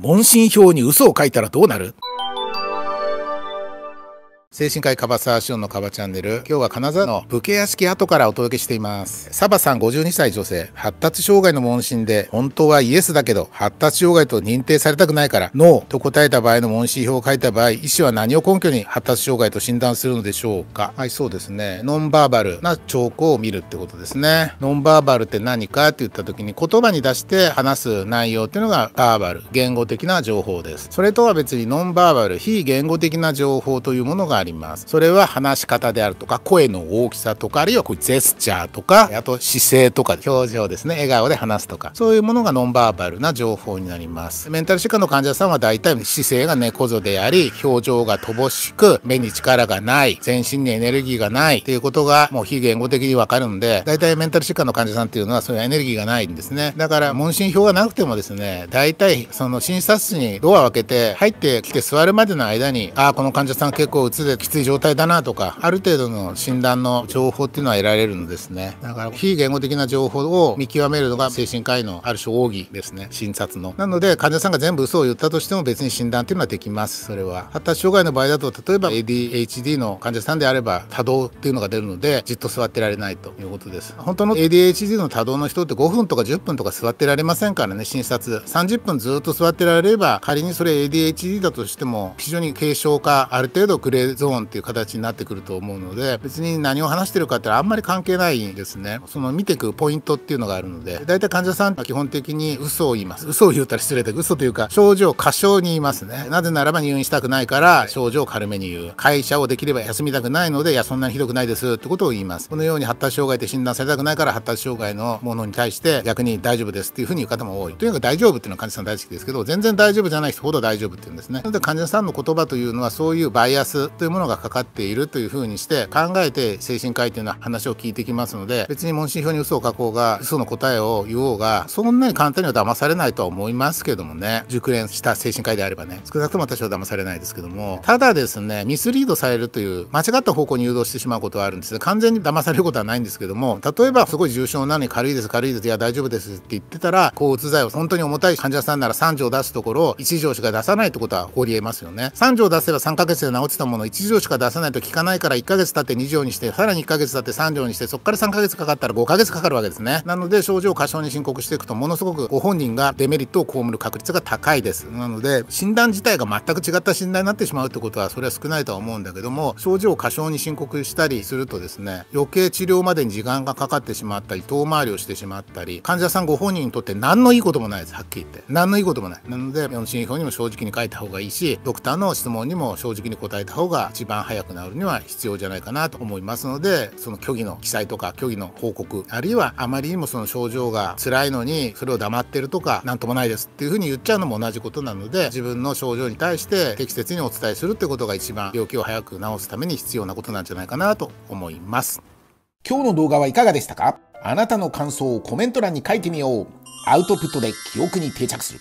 問診票に嘘を書いたらどうなる精神科医ーシオンのカバチャンネル今日は金沢の武家屋敷跡からお届けしていますサバさん52歳女性発達障害の問診で本当はイエスだけど発達障害と認定されたくないからノーと答えた場合の問診票を書いた場合医師は何を根拠に発達障害と診断するのでしょうかはいそうですねノンバーバルな兆候を見るってことですねノンバーバルって何かって言った時に言葉に出して話す内容っていうのがバーバル言語的な情報ですそれとは別にノンバーバル非言語的な情報というものがありますそれは話し方であるとか声の大きさとかあるいはこうジェスチャーとかあと姿勢とか表情ですね笑顔で話すとかそういうものがノンバーバルな情報になりますメンタル疾患の患者さんは大体姿勢が猫背であり表情が乏しく目に力がない全身にエネルギーがないっていうことがもう非言語的にわかるんで大体メンタル疾患の患者さんっていうのはそういうエネルギーがないんですねだから問診票がなくてもですね大体その診察室にドアを開けて入ってきて座るまでの間にああこの患者さん結構うつできつい状態だなとかある程度の診断の情報っていうのは得られるんですねだから非言語的な情報を見極めるのが精神科医のある種奥義ですね診察のなので患者さんが全部嘘を言ったとしても別に診断っていうのはできますそれは発達障害の場合だと例えば ADHD の患者さんであれば多動っていうのが出るのでじっと座ってられないということです本当の ADHD の多動の人って5分とか10分とか座ってられませんからね診察30分ずっと座ってられれば仮にそれ ADHD だとしても非常に軽症化ある程度グレーゾーンっていう形になってくると思うので別に何を話してるかってあんまり関係ないんですねその見ていくポイントっていうのがあるので大体患者さんは基本的に嘘を言います嘘を言うたら失礼だけど嘘というか症状過小に言いますねなぜならば入院したくないから症状を軽めに言う会社をできれば休みたくないのでいやそんなにひどくないですってことを言いますこのように発達障害って診断されたくないから発達障害のものに対して逆に大丈夫ですっていうふうに言う方も多いとにかく大丈夫っていうのは患者さん大好きですけど全然大丈夫じゃない人ほど大丈夫っていうんですねなので患者さんの言葉というのはそういうバイアスというものがかかっているというふうにして考えて精神科医というのは話を聞いてきますので別に問診票に嘘を書こうが嘘の答えを言おうがそんなに簡単には騙されないとは思いますけどもね熟練した精神科医であればね少なくとも私は騙されないですけどもただですねミスリードされるという間違った方向に誘導してしまうことはあるんです完全に騙されることはないんですけども例えばすごい重症なのに軽いです軽いですいや大丈夫ですって言ってたら抗うつ剤を本当に重たい患者さんなら3錠出すところ1錠しか出さないってことは起こり得ますよね3錠出せば3ヶ月で治ってたもの1錠しか出さないと効かないから1ヶ月経って2錠にしてさらに1ヶ月経って3錠にしてそこから3ヶ月かかったら5ヶ月かかるわけですねなので症状を過小に申告していくとものすごくご本人がデメリットを被る確率が高いですなので診断自体が全く違った診断になってしまうってことはそれは少ないとは思うんだけども症状を過小に申告したりするとですね余計治療までに時間がかかってしまったり遠回りをしてしまったり患者さんご本人にとって何のいいこともないですはっきり言って何のいいこともないなので4診表にも正直に書いた方がいいしドクターの質問にも正直に答えた方が一番早く治るには必要じゃないかなと思いますのでその虚偽の記載とか虚偽の報告あるいはあまりにもその症状が辛いのにそれを黙ってるとか何ともないですっていうふうに言っちゃうのも同じことなので自分の症状に対して適切にお伝えするってことが一番病気を早く治すために必要なことなんじゃないかなと思います今日の動画はいかがでしたかあなたの感想をコメント欄に書いてみようアウトプットで記憶に定着する